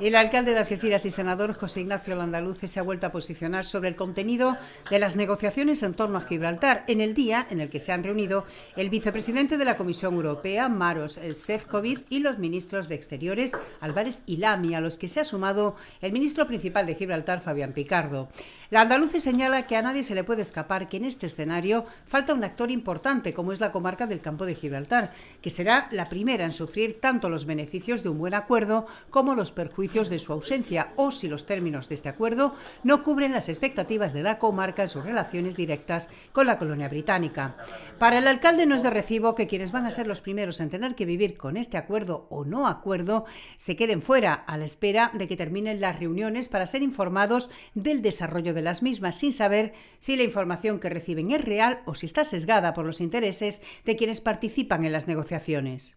El alcalde de Algeciras y senador José Ignacio Landaluce se ha vuelto a posicionar sobre el contenido de las negociaciones en torno a Gibraltar en el día en el que se han reunido el vicepresidente de la Comisión Europea, Maros Sefcovic, y los ministros de Exteriores, Álvarez y Lami, a los que se ha sumado el ministro principal de Gibraltar, Fabián Picardo. Landaluce señala que a nadie se le puede escapar que en este escenario falta un actor importante, como es la comarca del campo de Gibraltar, que será la primera en sufrir tanto los beneficios de un buen acuerdo como los perjuicios de su ausencia o si los términos de este acuerdo no cubren las expectativas de la comarca en sus relaciones directas con la colonia británica. Para el alcalde no es de recibo que quienes van a ser los primeros en tener que vivir con este acuerdo o no acuerdo se queden fuera a la espera de que terminen las reuniones para ser informados del desarrollo de las mismas sin saber si la información que reciben es real o si está sesgada por los intereses de quienes participan en las negociaciones.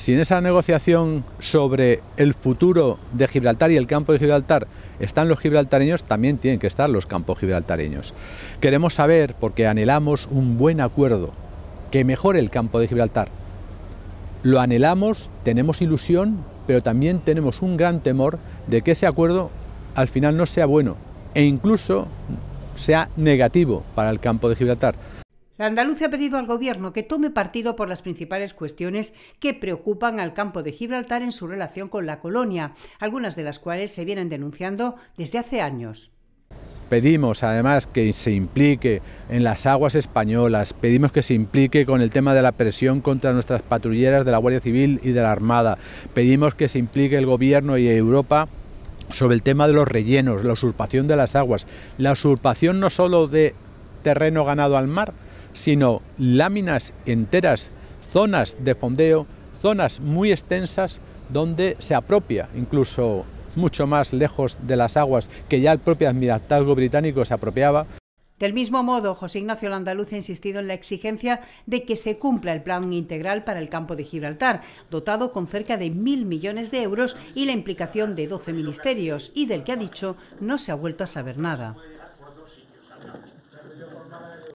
Si en esa negociación sobre el futuro de Gibraltar y el campo de Gibraltar están los gibraltareños, también tienen que estar los campos gibraltareños. Queremos saber, porque anhelamos un buen acuerdo que mejore el campo de Gibraltar. Lo anhelamos, tenemos ilusión, pero también tenemos un gran temor de que ese acuerdo al final no sea bueno e incluso sea negativo para el campo de Gibraltar. La Andalucía ha pedido al Gobierno que tome partido por las principales cuestiones que preocupan al campo de Gibraltar en su relación con la colonia, algunas de las cuales se vienen denunciando desde hace años. Pedimos además que se implique en las aguas españolas, pedimos que se implique con el tema de la presión contra nuestras patrulleras de la Guardia Civil y de la Armada, pedimos que se implique el Gobierno y Europa sobre el tema de los rellenos, la usurpación de las aguas, la usurpación no solo de terreno ganado al mar, sino láminas enteras, zonas de fondeo, zonas muy extensas donde se apropia incluso mucho más lejos de las aguas que ya el propio admiratazgo británico se apropiaba. Del mismo modo, José Ignacio Landaluz ha insistido en la exigencia de que se cumpla el plan integral para el campo de Gibraltar, dotado con cerca de mil millones de euros y la implicación de 12 ministerios, y del que ha dicho no se ha vuelto a saber nada.